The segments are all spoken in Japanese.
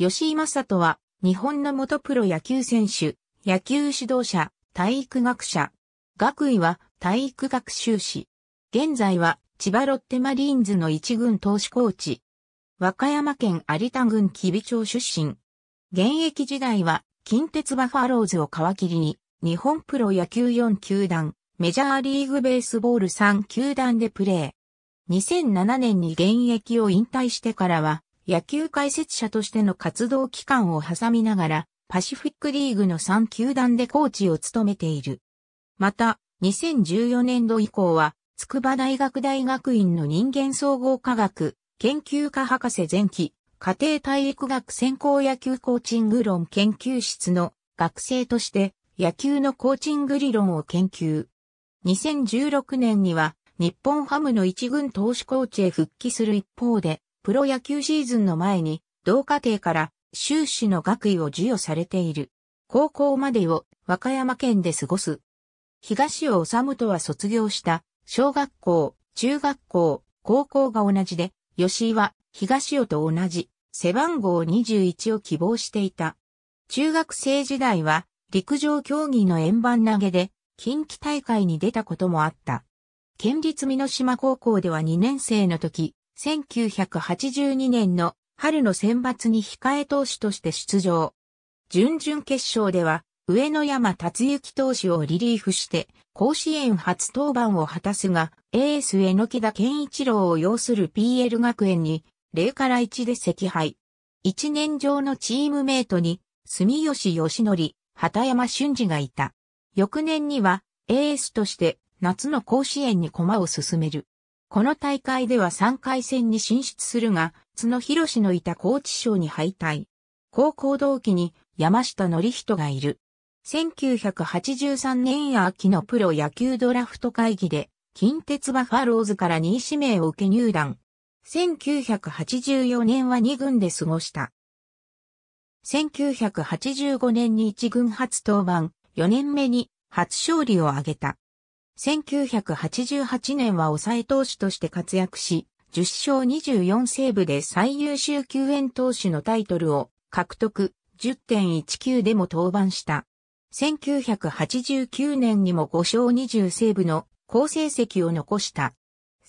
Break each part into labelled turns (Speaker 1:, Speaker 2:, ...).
Speaker 1: 吉井正人は、日本の元プロ野球選手、野球指導者、体育学者。学位は体育学修士。現在は千葉ロッテマリーンズの一軍投手コーチ。和歌山県有田郡吉備町出身。現役時代は近鉄バファローズを皮切りに、日本プロ野球4球団、メジャーリーグベースボール3球団でプレー。2007年に現役を引退してからは、野球解説者としての活動期間を挟みながら、パシフィックリーグの3球団でコーチを務めている。また、2014年度以降は、筑波大学大学院の人間総合科学、研究科博士前期、家庭体育学専攻野球コーチング論研究室の学生として野球のコーチング理論を研究。2016年には日本ハムの一軍投手コーチへ復帰する一方でプロ野球シーズンの前に、同家庭から修士の学位を授与されている。高校までを和歌山県で過ごす。東尾治とは卒業した小学校、中学校、高校が同じで、吉井は東尾と同じ背番号21を希望していた。中学生時代は陸上競技の円盤投げで近畿大会に出たこともあった。県立美濃島高校では2年生の時、1982年の春の選抜に控え投手として出場。準々決勝では、上野山達之投手をリリーフして、甲子園初登板を果たすが、エース榎田健一郎を擁する PL 学園に、0から1で惜敗。一年上のチームメイトに、住吉義則、畑山俊二がいた。翌年には、エースとして、夏の甲子園に駒を進める。この大会では3回戦に進出するが、角博士のいた高知賞に敗退。高校同期に山下則人がいる。1983年秋のプロ野球ドラフト会議で、近鉄バファローズから2位指名を受け入団。1984年は2軍で過ごした。1985年に1軍初登板、4年目に初勝利を挙げた。1988年は抑え投手として活躍し、10勝24セーブで最優秀救援投手のタイトルを獲得、10.19でも登板した。1989年にも5勝20セーブの好成績を残した。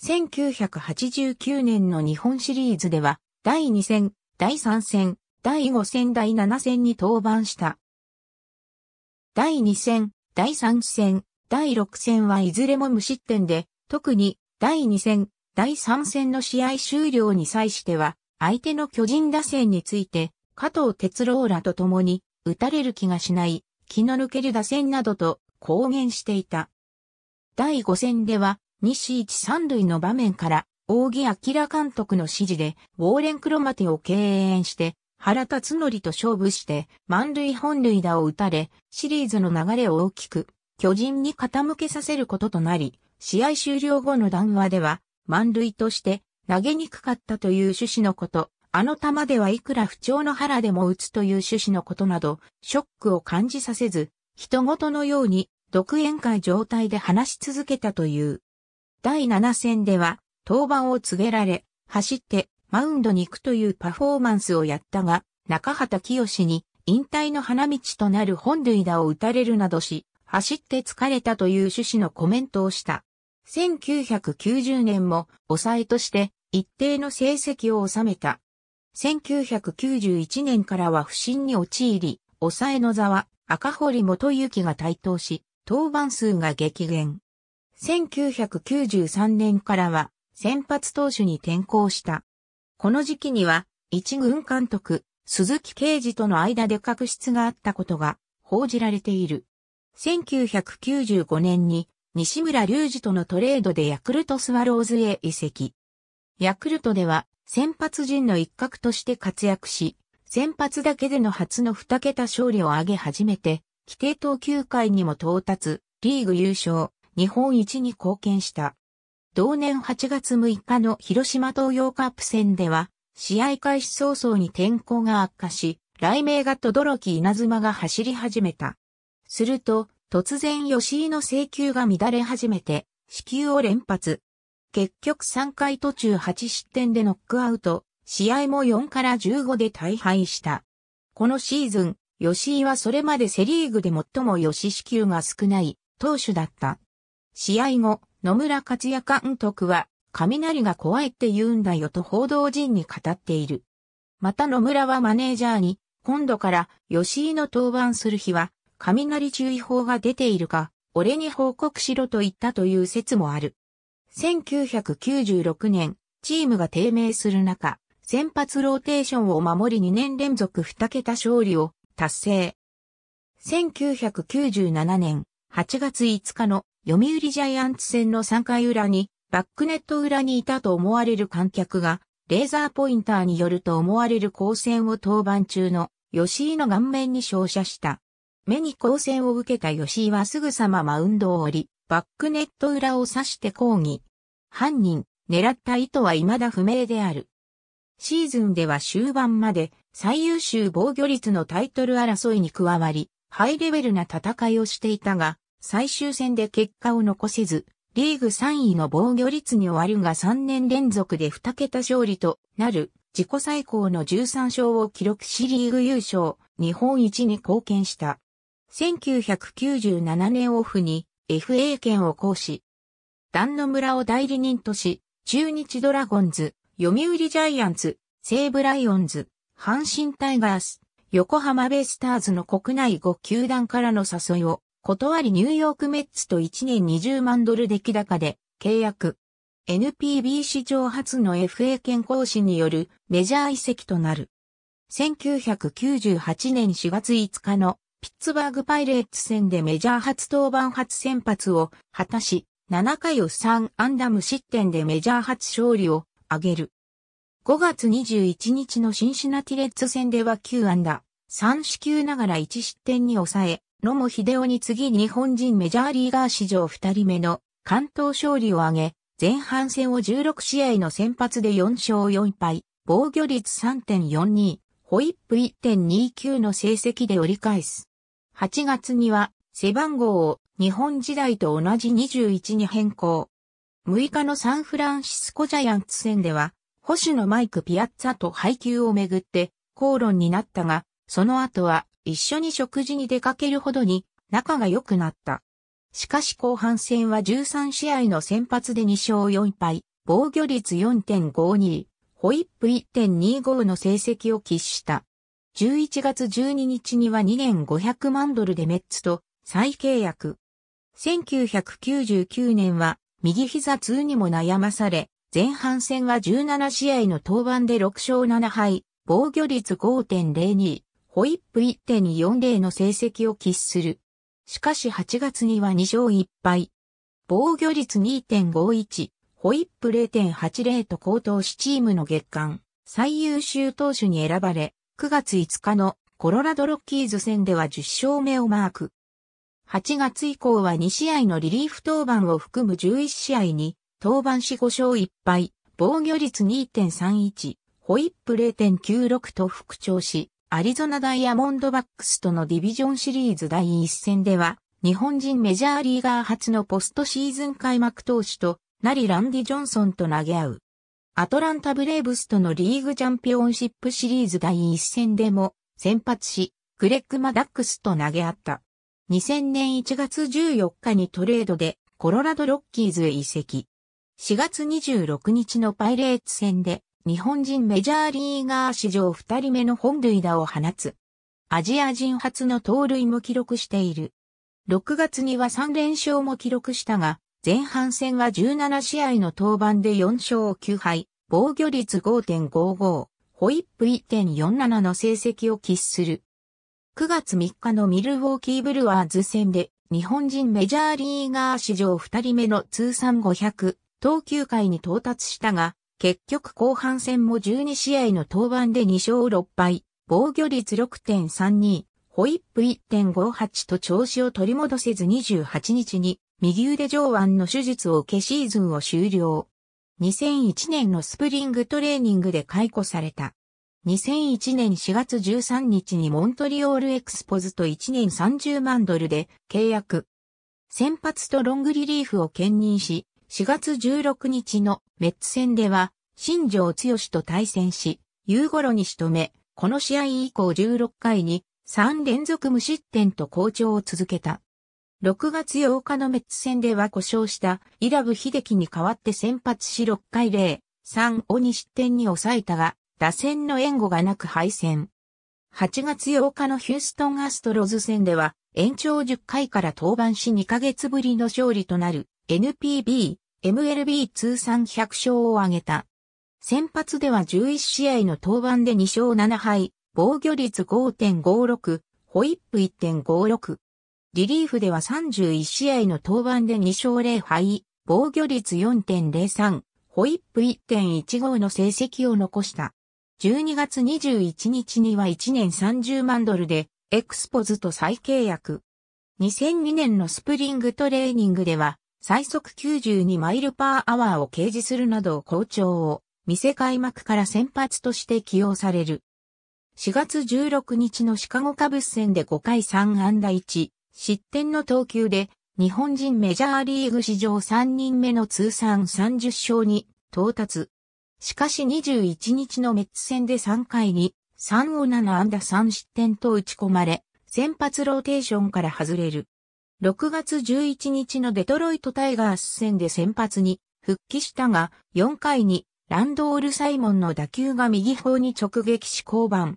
Speaker 1: 1989年の日本シリーズでは、第2戦、第3戦、第5戦、第7戦に登板した。第2戦、第3戦、第6戦はいずれも無失点で、特に第2戦、第3戦の試合終了に際しては、相手の巨人打線について、加藤哲郎らと共に、打たれる気がしない、気の抜ける打線などと公言していた。第5戦では、西一三塁の場面から、大木明監督の指示で、ウォーレン・クロマテを敬遠して、原辰則と勝負して、満塁本塁打を打たれ、シリーズの流れを大きく巨人に傾けさせることとなり、試合終了後の談話では、満塁として投げにくかったという趣旨のこと、あの球ではいくら不調の腹でも打つという趣旨のことなど、ショックを感じさせず、人ごとのように独演会状態で話し続けたという。第7戦では、登板を告げられ、走ってマウンドに行くというパフォーマンスをやったが、中畑清に引退の花道となる本塁打を打たれるなどし、走って疲れたという趣旨のコメントをした。1990年も抑えとして一定の成績を収めた。1991年からは不審に陥り、抑えの座は赤堀元幸が台頭し、登板数が激減。1993年からは先発投手に転向した。この時期には一軍監督、鈴木啓治との間で確執があったことが報じられている。1995年に西村隆二とのトレードでヤクルトスワローズへ移籍。ヤクルトでは先発陣の一角として活躍し、先発だけでの初の2桁勝利を挙げ始めて、規定投球回にも到達、リーグ優勝、日本一に貢献した。同年8月6日の広島東洋カップ戦では、試合開始早々に天候が悪化し、雷鳴が轟き稲妻が走り始めた。すると、突然吉井の請求が乱れ始めて、支給を連発。結局3回途中8失点でノックアウト、試合も4から15で大敗した。このシーズン、吉井はそれまでセリーグで最も吉支給が少ない投手だった。試合後、野村克也監督は、雷が怖いって言うんだよと報道陣に語っている。また野村はマネージャーに、今度から吉井の登板する日は、雷注意報が出ているか、俺に報告しろと言ったという説もある。1996年、チームが低迷する中、先発ローテーションを守り2年連続2桁勝利を達成。1997年8月5日の読売ジャイアンツ戦の3回裏にバックネット裏にいたと思われる観客がレーザーポインターによると思われる光線を登板中の吉井の顔面に照射した。目に光線を受けた吉井はすぐさまマウンドを降り、バックネット裏を刺して抗議。犯人、狙った意図は未だ不明である。シーズンでは終盤まで最優秀防御率のタイトル争いに加わり、ハイレベルな戦いをしていたが、最終戦で結果を残せず、リーグ3位の防御率に終わるが3年連続で2桁勝利となる自己最高の13勝を記録しリーグ優勝、日本一に貢献した。1997年オフに FA 権を行使。壇の村を代理人とし、中日ドラゴンズ、読売ジャイアンツ、西武ライオンズ、阪神タイガース、横浜ベイスターズの国内5球団からの誘いを断りニューヨークメッツと1年20万ドル出来高で契約。NPB 史上初の FA 権行使によるメジャー移籍となる。1998年4月5日のピッツバーグパイレーツ戦でメジャー初登板初先発を果たし、7回を3ンダム失点でメジャー初勝利を挙げる。5月21日のシンシナティレッツ戦では9ンダ、3死球ながら1失点に抑え、野茂秀夫に次日本人メジャーリーガー史上2人目の関東勝利を挙げ、前半戦を16試合の先発で4勝4敗、防御率3.42、ホイップ1.29の成績で折り返す。8月には背番号を日本時代と同じ21に変更。6日のサンフランシスコジャイアンツ戦では、保守のマイク・ピアッツァと配球をめぐって口論になったが、その後は一緒に食事に出かけるほどに仲が良くなった。しかし後半戦は13試合の先発で2勝4敗、防御率4.52、ホイップ1.25の成績を喫した。11月12日には2年500万ドルでメッツと再契約。1999年は右膝痛にも悩まされ、前半戦は17試合の登板で6勝7敗、防御率5.02、ホイップ1.40の成績を喫する。しかし8月には2勝1敗。防御率2.51、ホイップ0.80と高騰しチームの月間最優秀投手に選ばれ、9月5日のコロラドロッキーズ戦では10勝目をマーク。8月以降は2試合のリリーフ登板を含む11試合に、登板し5勝1敗、防御率2.31、ホイップ0.96と復調し、アリゾナダイヤモンドバックスとのディビジョンシリーズ第1戦では、日本人メジャーリーガー初のポストシーズン開幕投手となりランディ・ジョンソンと投げ合う。アトランタブレーブスとのリーグチャンピオンシップシリーズ第1戦でも先発し、クレック・マダックスと投げ合った。2000年1月14日にトレードでコロラド・ロッキーズへ移籍。4月26日のパイレーツ戦で日本人メジャーリーガー史上2人目の本塁打を放つ。アジア人初の盗塁も記録している。6月には3連勝も記録したが、前半戦は17試合の登板で4勝9敗、防御率5.55、ホイップ1.47の成績を喫する。9月3日のミルウォーキーブルワーズ戦で、日本人メジャーリーガー史上2人目の通算500、投球回に到達したが、結局後半戦も12試合の登板で2勝6敗、防御率6.32、ホイップ1.58と調子を取り戻せず28日に右腕上腕の手術を受けシーズンを終了。2001年のスプリングトレーニングで解雇された。2001年4月13日にモントリオールエクスポズと1年30万ドルで契約。先発とロングリリーフを兼任し、4月16日のメッツ戦では、新庄剛志と対戦し、夕頃に仕留め、この試合以降16回に3連続無失点と好調を続けた。6月8日のメッツ戦では故障したイラブ秀樹に代わって先発し6回0、3を2失点に抑えたが、打線の援護がなく敗戦。8月8日のヒューストンアストロズ戦では、延長10回から登板し2ヶ月ぶりの勝利となる NPB、MLB 通算100勝を挙げた。先発では11試合の登板で2勝7敗、防御率5.56、ホイップ1.56、リリーフでは31試合の登板で2勝0敗、防御率4.03、ホイップ1.15の成績を残した。12月21日には1年30万ドルで、エクスポズと再契約。2002年のスプリングトレーニングでは、最速92マイルパーアワーを掲示するなど好調を、店開幕から先発として起用される。4月16日のシカゴカブス戦で5回3安打1、失点の投球で、日本人メジャーリーグ史上3人目の通算30勝に到達。しかし21日のメッツ戦で3回に3を7安打3失点と打ち込まれ、先発ローテーションから外れる。6月11日のデトロイトタイガース戦で先発に復帰したが、4回にランドール・サイモンの打球が右方に直撃し降板。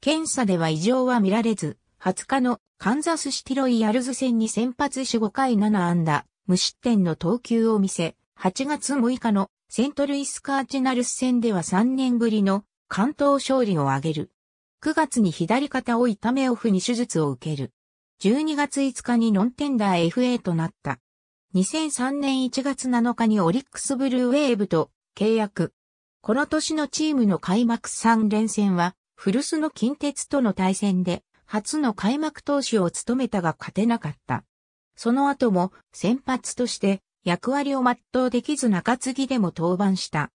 Speaker 1: 検査では異常は見られず、20日のカンザスシティロイヤルズ戦に先発し5回7安打、無失点の投球を見せ、8月6日のセントルイスカーチナルス戦では3年ぶりの関東勝利を挙げる。9月に左肩を痛めオフに手術を受ける。12月5日にノンテンダー FA となった。2003年1月7日にオリックスブルーウェーブと契約。この年のチームの開幕3連戦は、古巣の近鉄との対戦で、初の開幕投手を務めたが勝てなかった。その後も先発として役割を全うできず中継ぎでも登板した。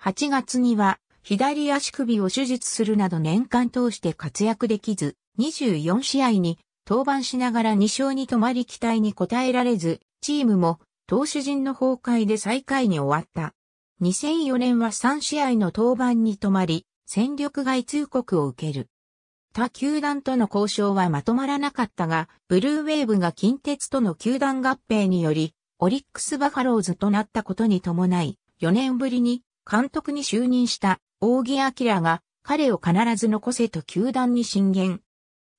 Speaker 1: 8月には左足首を手術するなど年間通して活躍できず、24試合に登板しながら2勝に止まり期待に応えられず、チームも投手陣の崩壊で最下位に終わった。2004年は3試合の登板に止まり、戦力外通告を受ける。他球団との交渉はまとまらなかったが、ブルーウェーブが近鉄との球団合併により、オリックスバファローズとなったことに伴い、4年ぶりに監督に就任した扇明が彼を必ず残せと球団に進言。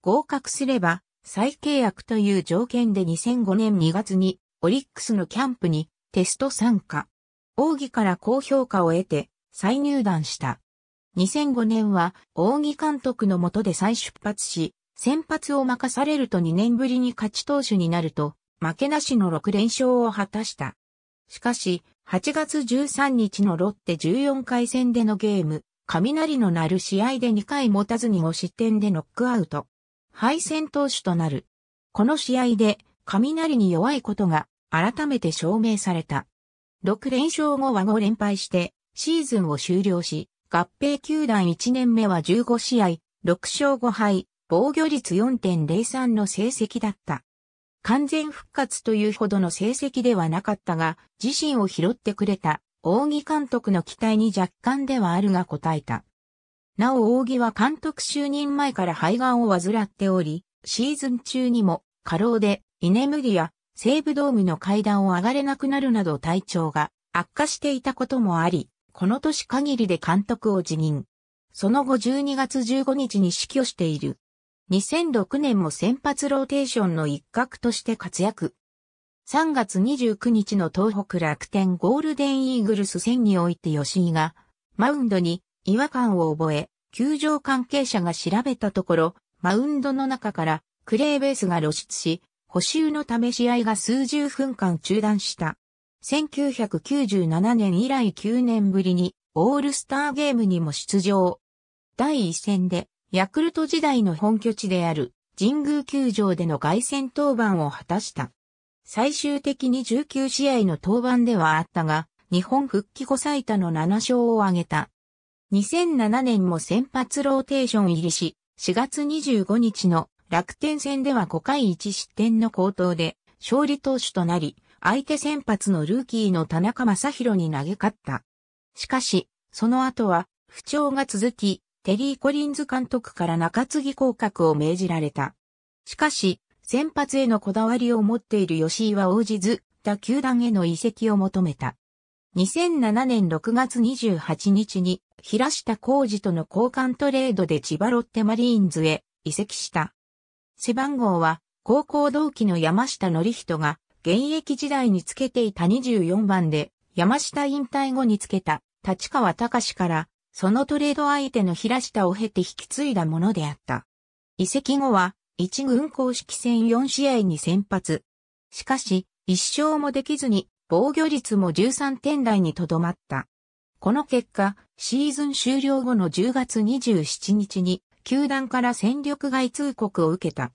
Speaker 1: 合格すれば再契約という条件で2005年2月にオリックスのキャンプにテスト参加。奥義から高評価を得て再入団した。2005年は大木監督の下で再出発し、先発を任されると2年ぶりに勝ち投手になると、負けなしの6連勝を果たした。しかし、8月13日のロッテ14回戦でのゲーム、雷の鳴る試合で2回持たずに5失点でノックアウト。敗戦投手となる。この試合で、雷に弱いことが改めて証明された。6連勝後は5連敗して、シーズンを終了し、合併球団1年目は15試合、6勝5敗、防御率4.03の成績だった。完全復活というほどの成績ではなかったが、自身を拾ってくれた、大木監督の期待に若干ではあるが答えた。なお大木は監督就任前から肺がんを患っており、シーズン中にも過労で居眠りや西武ドームの階段を上がれなくなるなど体調が悪化していたこともあり、この年限りで監督を辞任。その後12月15日に死去している。2006年も先発ローテーションの一角として活躍。3月29日の東北楽天ゴールデンイーグルス戦において吉井が、マウンドに違和感を覚え、球場関係者が調べたところ、マウンドの中からクレーベースが露出し、補修のため試合が数十分間中断した。1997年以来9年ぶりにオールスターゲームにも出場。第1戦でヤクルト時代の本拠地である神宮球場での外戦登板を果たした。最終的に19試合の登板ではあったが、日本復帰後最多の7勝を挙げた。2007年も先発ローテーション入りし、4月25日の楽天戦では5回1失点の好投で勝利投手となり、相手先発のルーキーの田中正宏に投げ勝った。しかし、その後は不調が続き、テリー・コリンズ監督から中継ぎ降格を命じられた。しかし、先発へのこだわりを持っている吉井は応じず、他球団への移籍を求めた。2007年6月28日に、平下浩二との交換トレードで千葉ロッテマリーンズへ移籍した。背番号は、高校同期の山下則人が現役時代につけていた24番で、山下引退後につけた、立川隆から、そのトレード相手の平下を経て引き継いだものであった。移籍後は、一軍公式戦4試合に先発。しかし、一勝もできずに、防御率も13点台にとどまった。この結果、シーズン終了後の10月27日に、球団から戦力外通告を受けた。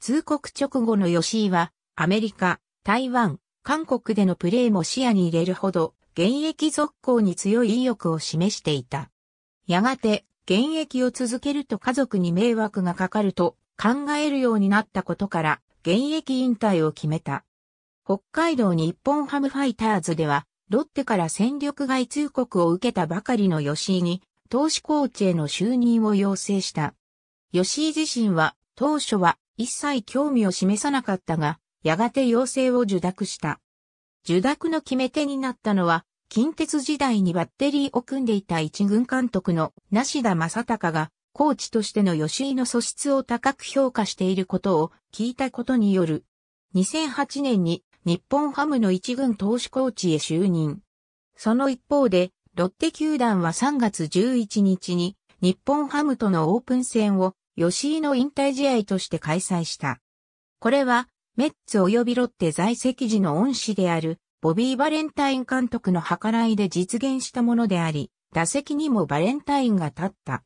Speaker 1: 通告直後の吉井は、アメリカ、台湾、韓国でのプレーも視野に入れるほど、現役続行に強い意欲を示していた。やがて、現役を続けると家族に迷惑がかかると考えるようになったことから、現役引退を決めた。北海道日本ハムファイターズでは、ロッテから戦力外通告を受けたばかりの吉井に、投資コーチへの就任を要請した。吉井自身は、当初は一切興味を示さなかったが、やがて妖精を受諾した。受諾の決め手になったのは、近鉄時代にバッテリーを組んでいた一軍監督の梨田正隆が、コーチとしての吉井の素質を高く評価していることを聞いたことによる。2008年に日本ハムの一軍投手コーチへ就任。その一方で、ロッテ球団は3月11日に日本ハムとのオープン戦を吉井の引退試合として開催した。これはメッツ及びロッテ在籍時の恩師である、ボビー・バレンタイン監督の計らいで実現したものであり、打席にもバレンタインが立った。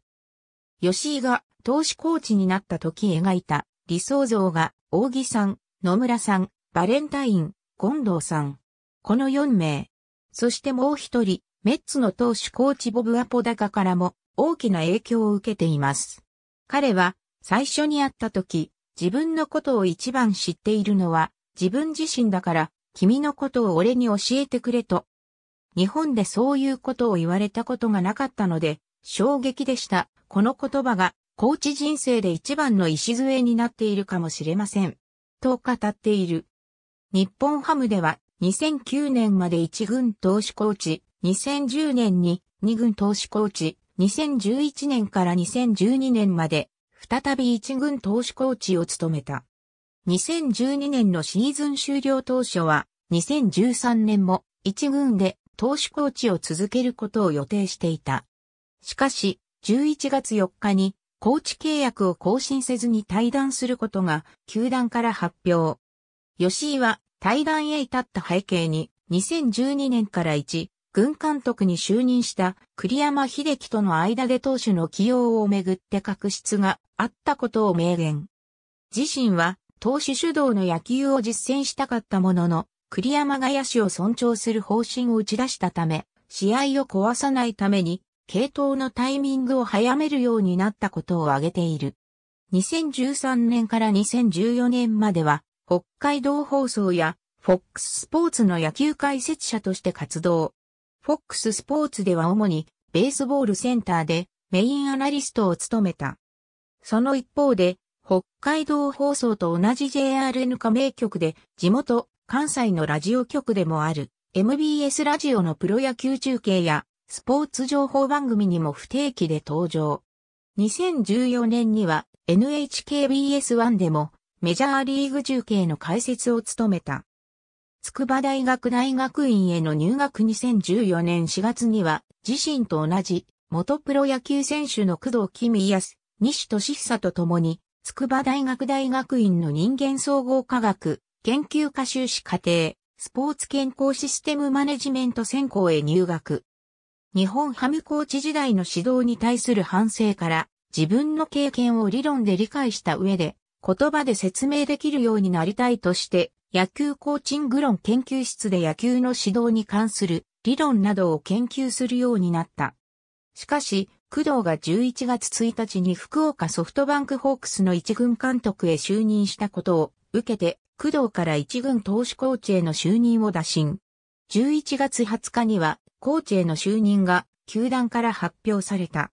Speaker 1: 吉井が投手コーチになった時描いた理想像が、大木さん、野村さん、バレンタイン、近藤さん。この4名。そしてもう一人、メッツの投手コーチボブ・アポダカからも大きな影響を受けています。彼は最初に会った時、自分のことを一番知っているのは自分自身だから君のことを俺に教えてくれと。日本でそういうことを言われたことがなかったので衝撃でした。この言葉がコーチ人生で一番の礎になっているかもしれません。と語っている。日本ハムでは2009年まで1軍投手コーチ、2010年に2軍投手コーチ、2011年から2012年まで再び一軍投手コーチを務めた。2012年のシーズン終了当初は、2013年も一軍で投手コーチを続けることを予定していた。しかし、11月4日にコーチ契約を更新せずに退団することが球団から発表。吉井は退団へ至った背景に2012年から1軍監督に就任した栗山秀樹との間で投手の起用をめぐって確執があったことを明言。自身は投手主導の野球を実践したかったものの、栗山が野手を尊重する方針を打ち出したため、試合を壊さないために、系統のタイミングを早めるようになったことを挙げている。2013年から2014年までは、北海道放送や、フォックススポーツの野球解説者として活動。FOX スポーツでは主にベースボールセンターでメインアナリストを務めた。その一方で、北海道放送と同じ JRN 加盟局で地元関西のラジオ局でもある MBS ラジオのプロ野球中継やスポーツ情報番組にも不定期で登場。2014年には NHKBS1 でもメジャーリーグ中継の解説を務めた。筑波大学大学院への入学2014年4月には、自身と同じ、元プロ野球選手の工藤君康、西俊久と共に、筑波大学大学院の人間総合科学、研究科修士課程、スポーツ健康システムマネジメント専攻へ入学。日本ハムコーチ時代の指導に対する反省から、自分の経験を理論で理解した上で、言葉で説明できるようになりたいとして、野球コーチング論研究室で野球の指導に関する理論などを研究するようになった。しかし、工藤が11月1日に福岡ソフトバンクホークスの一軍監督へ就任したことを受けて、工藤から一軍投手コーチへの就任を打診。11月20日には、コーチへの就任が球団から発表された。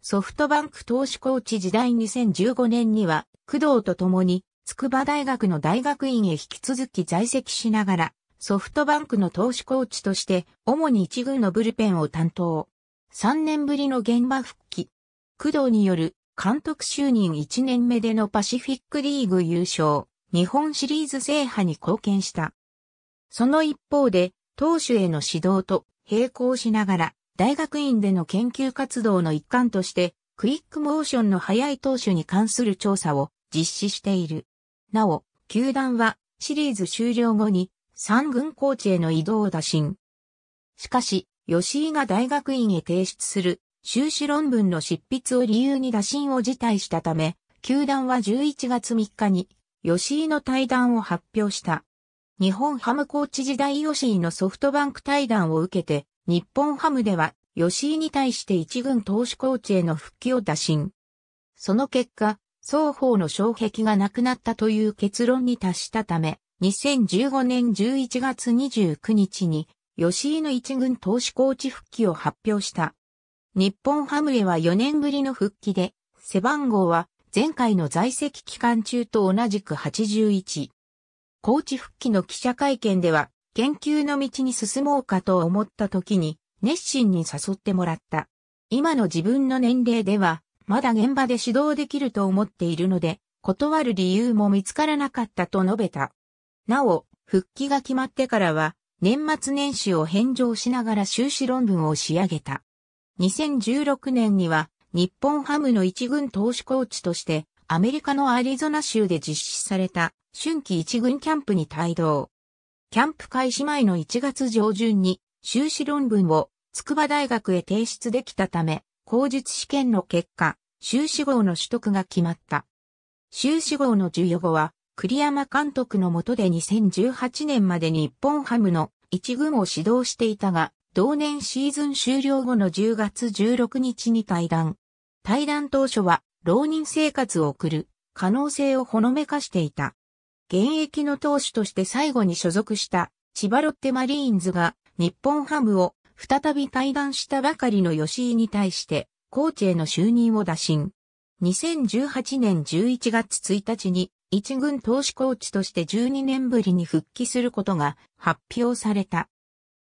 Speaker 1: ソフトバンク投手コーチ時代2015年には、工藤と共に筑波大学の大学院へ引き続き在籍しながら、ソフトバンクの投手コーチとして、主に一軍のブルペンを担当。3年ぶりの現場復帰。工藤による監督就任1年目でのパシフィックリーグ優勝、日本シリーズ制覇に貢献した。その一方で、投手への指導と並行しながら、大学院での研究活動の一環として、クイックモーションの速い投手に関する調査を実施している。なお、球団はシリーズ終了後に三軍コーチへの移動を打診。しかし、吉井が大学院へ提出する修士論文の執筆を理由に打診を辞退したため、球団は11月3日に吉井の対談を発表した。日本ハムコーチ時代吉井のソフトバンク対談を受けて、日本ハムでは吉井に対して一軍投手コーチへの復帰を打診。その結果、双方の障壁がなくなったという結論に達したため、2015年11月29日に、吉井の一軍投手コーチ復帰を発表した。日本ハムへは4年ぶりの復帰で、背番号は前回の在籍期間中と同じく81。コーチ復帰の記者会見では、研究の道に進もうかと思った時に、熱心に誘ってもらった。今の自分の年齢では、まだ現場で指導できると思っているので、断る理由も見つからなかったと述べた。なお、復帰が決まってからは、年末年始を返上しながら修士論文を仕上げた。2016年には、日本ハムの一軍投手コーチとして、アメリカのアリゾナ州で実施された、春季一軍キャンプに帯同。キャンプ開始前の1月上旬に、修士論文を、筑波大学へ提出できたため、口述試験の結果、修士号の取得が決まった。修士号の授与後は、栗山監督の下で2018年まで日本ハムの一軍を指導していたが、同年シーズン終了後の10月16日に退団。退団当初は浪人生活を送る可能性をほのめかしていた。現役の投手として最後に所属した千葉ロッテマリーンズが日本ハムを再び退団したばかりの吉井に対してコーチへの就任を打診。2018年11月1日に一軍投手コーチとして12年ぶりに復帰することが発表された。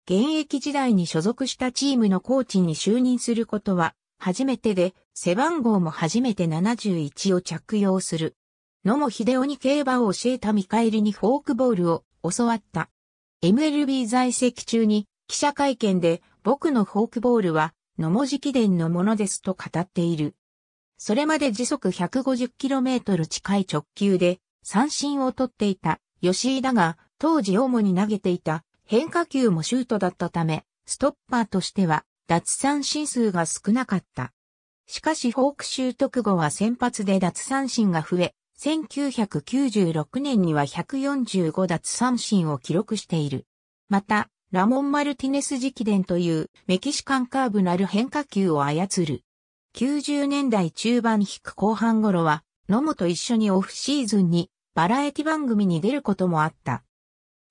Speaker 1: 現役時代に所属したチームのコーチに就任することは初めてで、背番号も初めて71を着用する。野茂秀夫に競馬を教えた見返りにフォークボールを教わった。MLB 在籍中に記者会見で僕のフォークボールは野茂直伝のものですと語っている。それまで時速 150km 近い直球で三振を取っていた吉井だが、当時主に投げていた変化球もシュートだったため、ストッパーとしては脱三振数が少なかった。しかしフォーク習得後は先発で脱三振が増え、1996年には145脱三振を記録している。また、ラモン・マルティネス直伝というメキシカンカーブなる変化球を操る。90年代中盤引く後半頃は、ノムと一緒にオフシーズンにバラエティ番組に出ることもあった。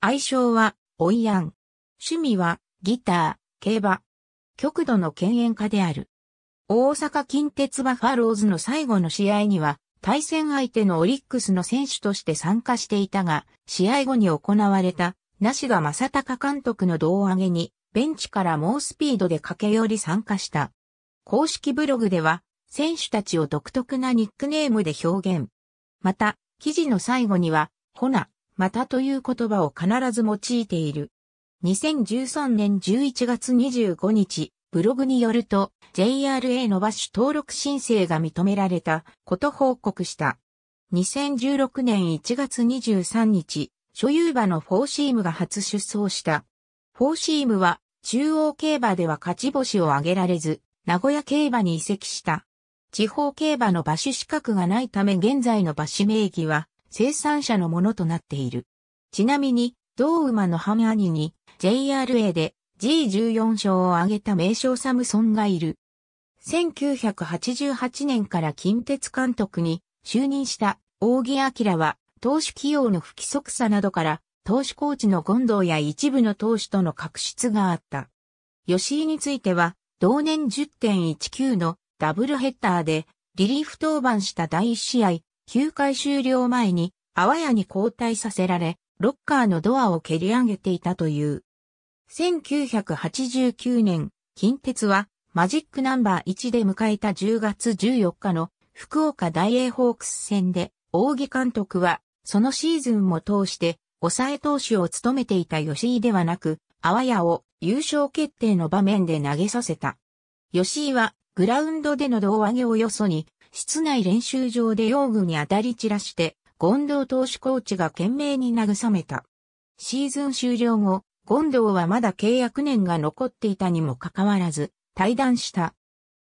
Speaker 1: 愛称は、オイアン。趣味は、ギター、競馬。極度の犬猿家である。大阪近鉄バファローズの最後の試合には、対戦相手のオリックスの選手として参加していたが、試合後に行われた梨田正隆監督の胴上げに、ベンチから猛スピードで駆け寄り参加した。公式ブログでは、選手たちを独特なニックネームで表現。また、記事の最後には、ほな、またという言葉を必ず用いている。2013年11月25日、ブログによると、JRA のバッシュ登録申請が認められたこと報告した。2016年1月23日、所有馬のフォーシームが初出走した。フォーシームは中央競馬では勝ち星を挙げられず、名古屋競馬に移籍した。地方競馬の馬種資格がないため現在の馬種名義は生産者のものとなっている。ちなみに、同馬の半兄に JRA で G14 勝を挙げた名称サムソンがいる。1988年から近鉄監督に就任した大木明は投手起用の不規則さなどから、投手コーチの権藤や一部の投手との確執があった。吉井については、同年10.19のダブルヘッダーで、リリーフ登板した第1試合、9回終了前に、あわやに交代させられ、ロッカーのドアを蹴り上げていたという。1989年、近鉄は、マジックナンバー1で迎えた10月14日の福岡大英ホークス戦で、大木監督はそのシーズンも通して、抑え投手を務めていた吉井ではなく、あわやを優勝決定の場面で投げさせた。吉井は、グラウンドでの胴上げをよそに、室内練習場で用具に当たり散らして、ド藤投手コーチが懸命に慰めた。シーズン終了後、ド藤はまだ契約年が残っていたにもかかわらず、退団した。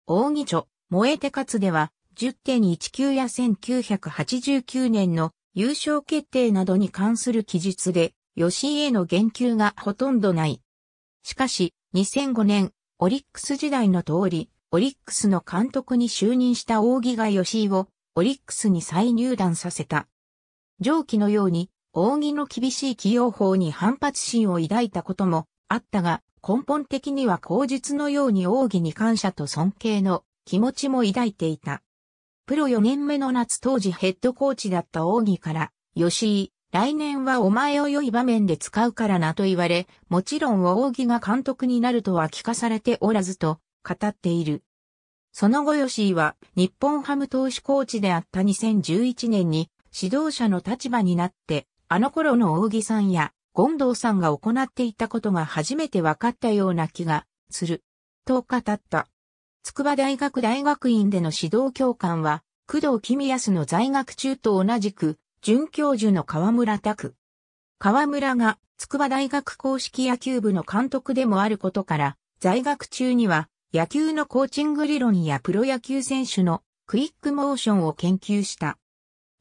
Speaker 1: 大義著、燃えて勝つでは、10.19や1989年の優勝決定などに関する記述で、吉井への言及がほとんどない。しかし、2005年、オリックス時代の通り、オリックスの監督に就任した扇が吉井を、オリックスに再入団させた。上記のように、扇の厳しい起用法に反発心を抱いたこともあったが、根本的には口実のように扇に感謝と尊敬の気持ちも抱いていた。プロ4年目の夏当時ヘッドコーチだった奥義から、吉井、来年はお前を良い場面で使うからなと言われ、もちろん奥義が監督になるとは聞かされておらずと語っている。その後吉井は日本ハム投手コーチであった2011年に指導者の立場になって、あの頃の奥義さんや権藤さんが行っていたことが初めて分かったような気がする。と語った。筑波大学大学院での指導教官は、工藤公康の在学中と同じく、准教授の河村拓。河村が筑波大学公式野球部の監督でもあることから、在学中には野球のコーチング理論やプロ野球選手のクイックモーションを研究した。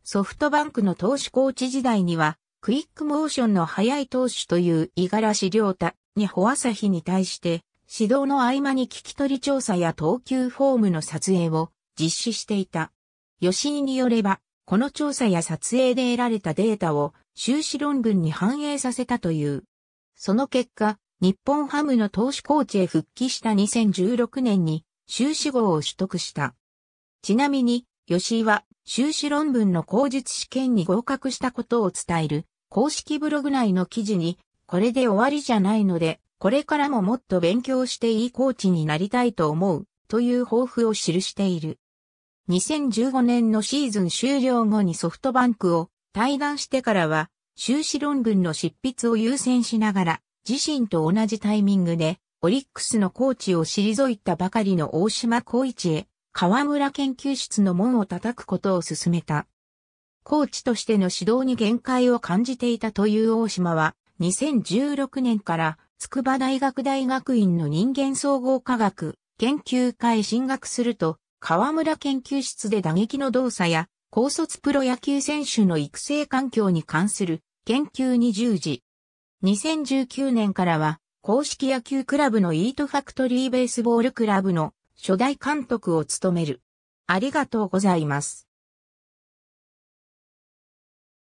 Speaker 1: ソフトバンクの投手コーチ時代には、クイックモーションの速い投手という五十嵐良太に保朝日に対して、指導の合間に聞き取り調査や投球フォームの撮影を実施していた。吉井によれば、この調査や撮影で得られたデータを修士論文に反映させたという。その結果、日本ハムの投手コーチへ復帰した2016年に修士号を取得した。ちなみに、吉井は修士論文の口述試験に合格したことを伝える公式ブログ内の記事に、これで終わりじゃないので、これからももっと勉強していいコーチになりたいと思う、という抱負を記している。2015年のシーズン終了後にソフトバンクを退団してからは、修士論文の執筆を優先しながら、自身と同じタイミングで、オリックスのコーチを退いたばかりの大島光一へ、河村研究室の門を叩くことを進めた。コーチとしての指導に限界を感じていたという大島は、2016年から筑波大学大学院の人間総合科学研究科へ進学すると、河村研究室で打撃の動作や、高卒プロ野球選手の育成環境に関する研究に従事。2019年からは、公式野球クラブのイートファクトリーベースボールクラブの初代監督を務める。ありがとうございます。